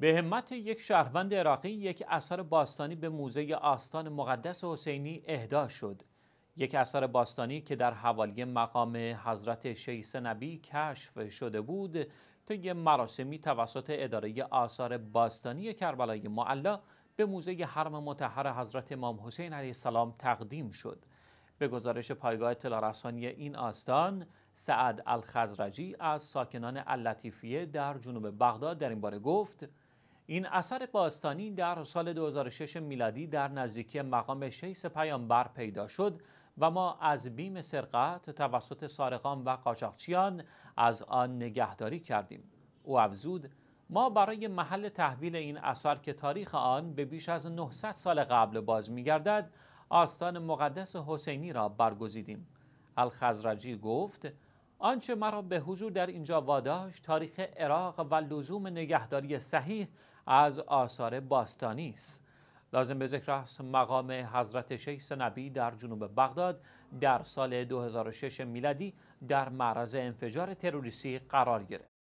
به همت یک شهروند عراقی یک اثر باستانی به موزه آستان مقدس حسینی اهدا شد یک اثر باستانی که در حوالی مقام حضرت شیس نبی کشف شده بود طی مراسمی توسط اداره آثار باستانی کربلای معلا به موزه حرم متحر حضرت امام حسین علیه السلام تقدیم شد به گزارش پایگاه اطلاع این آستان سعد الخزرجی از ساکنان اللطیفیه در جنوب بغداد در این باره گفت این اثر باستانی در سال 2006 میلادی در نزدیکی مقام شیس پیامبر پیدا شد و ما از بیم سرقت توسط سارقان و قاچاقچیان از آن نگهداری کردیم او افزود ما برای محل تحویل این اثر که تاریخ آن به بیش از 900 سال قبل باز میگردد آستان مقدس حسینی را برگزیدیم الخزرجی گفت آنچه مرا به حضور در اینجا واداش تاریخ عراق و لزوم نگهداری صحیح از آثار باستانی است لازم به ذکر است مقام حضرت شیخ نبی در جنوب بغداد در سال 2006 میلادی در معرض انفجار تروریستی قرار گرفت